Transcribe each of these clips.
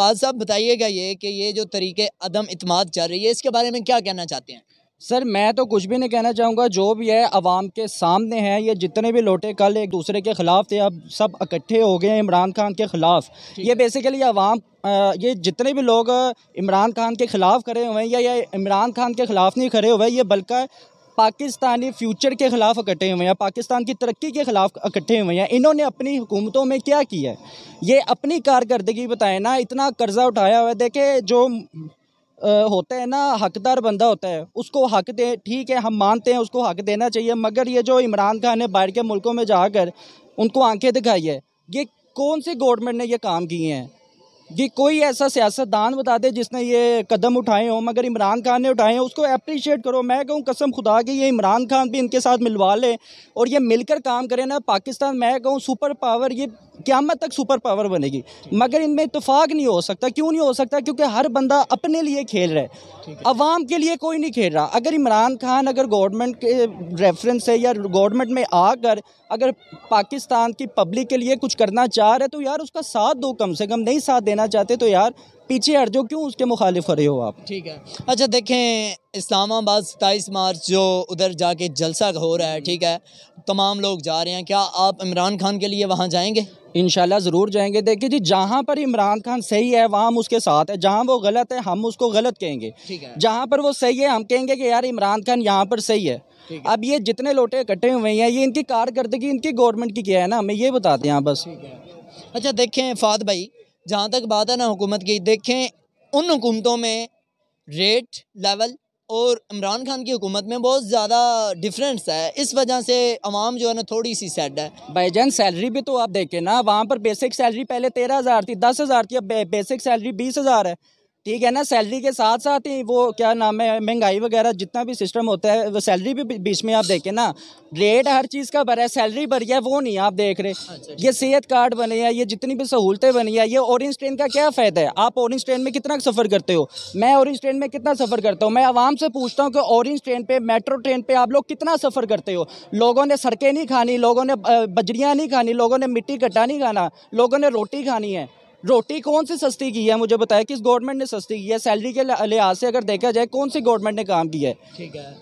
पाल साहब बताइएगा ये कि ये जो तरीके अदम इतमाद चल रही है इसके बारे में क्या कहना चाहते हैं सर मैं तो कुछ भी नहीं कहना चाहूँगा जो भी है आवाम के सामने है ये जितने भी लोटे कल एक दूसरे के ख़िलाफ़ थे अब सब इकट्ठे हो गए हैं इमरान खान के ख़िलाफ़ ये बेसिकली आवाम ये जितने भी लोग इमरान खान के ख़िलाफ़ खड़े हुए हैं या, या इमरान खान के ख़िलाफ़ नहीं खड़े हुए ये बल्कि पाकिस्तानी फ्यूचर के ख़िलाफ़ इकट्ठे हुए हैं पाकिस्तान की तरक्की के ख़िलाफ़ इकट्ठे हुए हैं इन्होंने अपनी हुकूमतों में क्या किया है ये अपनी कारकर्दगी बताए ना इतना कर्ज़ा उठाया हुआ है देखे जो होता है ना हकदार बंदा होता है उसको हक दे ठीक है हम मानते हैं उसको हक देना चाहिए मगर ये जो इमरान खान ने बाहर के मुल्कों में जाकर उनको आंखें दिखाई है ये कौन सी गवर्नमेंट ने ये काम किए हैं कि कोई ऐसा सियासतदान बता दे जिसने ये कदम उठाए हों मगर इमरान खान ने उठाए हैं उसको अप्रिशिएट करो मैं कहूँ कसम खुदा कि ये इमरान खान भी इनके साथ मिलवा लें और ये मिलकर काम करें ना पाकिस्तान मैं कहूँ सुपर पावर ये क्यामत तक सुपर पावर बनेगी मगर इनमें इतफाक़ नहीं हो सकता क्यों नहीं हो सकता क्योंकि हर बंदा अपने लिए खेल रहा है अवाम के लिए कोई नहीं खेल रहा अगर इमरान खान अगर गवर्नमेंट के रेफरेंस है या गवर्नमेंट में आकर अगर पाकिस्तान की पब्लिक के लिए कुछ करना चाह रहा है तो यार उसका साथ दो कम से कम नहीं साथ देना चाहते तो यार पीछे हट जाओ क्यों उसके मुखालिफ खड़े हो आप ठीक है अच्छा देखें इस्लामाबाद सताईस मार्च जो उधर जाके जलसा हो रहा है ठीक है तमाम लोग जा रहे हैं क्या आप इमरान खान के लिए वहाँ जाएंगे इन ज़रूर जाएंगे देखिए जी जहाँ पर इमरान खान सही है वहाँ हम उसके साथ है जहाँ वो गलत है हम उसको गलत कहेंगे जहाँ पर वो सही है हम कहेंगे कि यार इमरान खान यहाँ पर सही है अब ये जितने लोटे इकट्ठे हुए हैं ये इनकी कारकर्दगी इनकी गवर्नमेंट की क्या है ना हमें ये बताते हैं बस अच्छा देखें फात भाई जहाँ तक बात है ना हुकूमत की देखें उन हुकूमतों में रेट लेवल और इमरान खान की हुकूमत में बहुत ज़्यादा डिफरेंस है इस वजह से आवाम जो है ना थोड़ी सी सेट है जान सैलरी भी तो आप देखें ना वहाँ पर बेसिक सैलरी पहले तेरह हज़ार थी दस हज़ार थी अब बेसिक सैलरी बीस हज़ार है ठीक है ना सैलरी के साथ साथ ही वो क्या नाम है महंगाई वगैरह जितना भी सिस्टम होता है वो सैलरी भी बीच में आप देखें ना रेट हर चीज़ का भरा है सैलरी भरी है वो नहीं आप देख रहे अच्छा, ये सेहत कार्ड बने हैं ये जितनी भी सहूलतें बनी है ये ऑरेंज ट्रेन का क्या फ़ायदा है आप ऑरेंज ट्रेन में कितना सफ़र करते हो मैं ऑरेंज ट्रेन में कितना सफ़र करता हूँ मैं आवाम से पूछता हूँ कि ऑरेंज ट्रेन पर मेट्रो ट्रेन पर आप लोग कितना सफ़र करते हो लोगों ने सड़कें नहीं खानी लोगों ने बजरियाँ नहीं खानी लोगों ने मिट्टी कट्टा नहीं खाना लोगों ने रोटी खानी है रोटी कौन सी सस्ती की है मुझे बताया किस गवर्नमेंट ने सस्ती की है सैलरी के लिहाज से अगर देखा जाए कौन सी गवर्नमेंट ने काम किया है ठीक है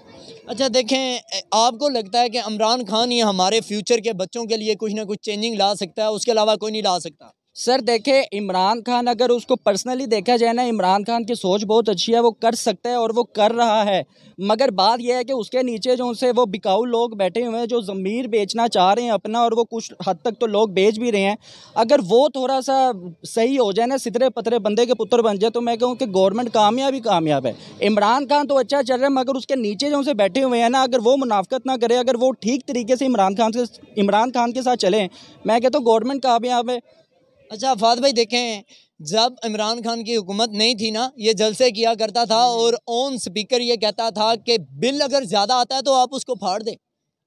अच्छा देखें आपको लगता है कि इमरान खान ये हमारे फ्यूचर के बच्चों के लिए कुछ ना कुछ चेंजिंग ला सकता है उसके अलावा कोई नहीं ला सकता सर देखे इमरान खान अगर उसको पर्सनली देखा जाए ना इमरान खान की सोच बहुत अच्छी है वो कर सकता है और वो कर रहा है मगर बात यह है कि उसके नीचे जो उनसे वो बिकाऊ लोग बैठे हुए हैं जो ज़मीर बेचना चाह रहे हैं अपना और वो कुछ हद तक तो लोग बेच भी रहे हैं अगर वो थोड़ा सा सही हो जाए ना सितरे पतरे बंदे के पुत्र बन जाए तो मैं कहूँ कि गवर्नमेंट कामयाब ही कामयाब है इमरान खान तो अच्छा चल रहा है मगर उसके नीचे जो उनसे बैठे हुए हैं ना अगर वो मुनाफ्त ना करें अगर वो ठीक तरीके से इमरान खान से इमरान खान के साथ चलें मैं कहता हूँ गवर्नमेंट कामयाब है अच्छा फात भाई देखें जब इमरान खान की हुकूमत नहीं थी ना ये जलसे किया करता था हम्म, हम्म। और ऑन स्पीकर ये कहता था कि बिल अगर ज़्यादा आता है तो आप उसको फाड़ दें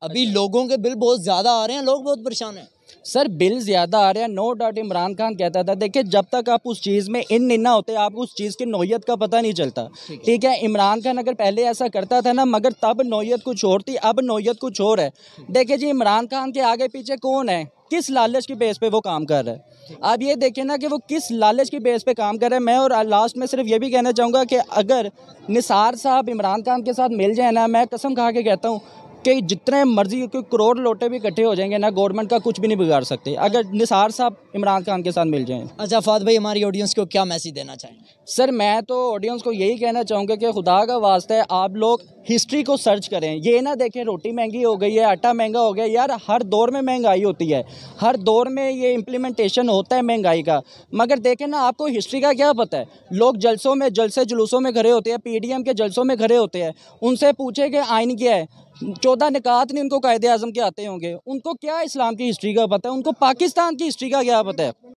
अभी अच्छा। लोगों के बिल बहुत ज़्यादा आ रहे हैं लोग बहुत परेशान हैं सर बिल ज़्यादा आ रहे हैं नो डाउट इमरान खान कहता था देखिए जब तक आप उस चीज़ में इन निन्ना होते आप उस चीज़ की नोयत का पता नहीं चलता ठीक है इमरान खान अगर पहले ऐसा करता था ना मगर तब नोयत कुछ और थी अब नोयत कुछ और है देखिए जी इमरान खान के आगे पीछे कौन है किस लालच के बेस पे वो काम कर रहा है आप ये देखें ना कि वो किस लालच की बेस पे काम कर रहे हैं मैं और लास्ट में सिर्फ ये भी कहना चाहूँगा कि अगर निसार साहब इमरान खान के साथ मिल जाए ना मैं कसम खा के कहता हूँ कि जितने मर्जी के करोड़ लोटे भी इकट्ठे हो जाएंगे ना गवर्नमेंट का कुछ भी नहीं बिगाड़ सकते अगर निसार साहब इमरान खान के साथ मिल जाएं अच्छा फात भाई हमारी ऑडियंस को क्या मैसेज देना चाहेंगे सर मैं तो ऑडियंस को यही कहना चाहूँगा कि खुदा का वास्ता है आप लोग हिस्ट्री को सर्च करें ये ना देखें रोटी महंगी हो गई है आटा महंगा हो गया यार हर दौर में महंगाई होती है हर दौर में ये इम्प्लीमेंटेशन होता है महंगाई का मगर देखें ना आपको हिस्ट्री का क्या पता है लोग जलसों में जलसे जुलूसों में खड़े होते हैं पीडीएम के जलसों में खड़े होते हैं उनसे पूछे कि आइन क्या है चौदह निकात नहीं उनको कायद अजम के आते होंगे उनको क्या इस्लाम की हिस्ट्री का पता है उनको पाकिस्तान की हिस्ट्री का क्या पता है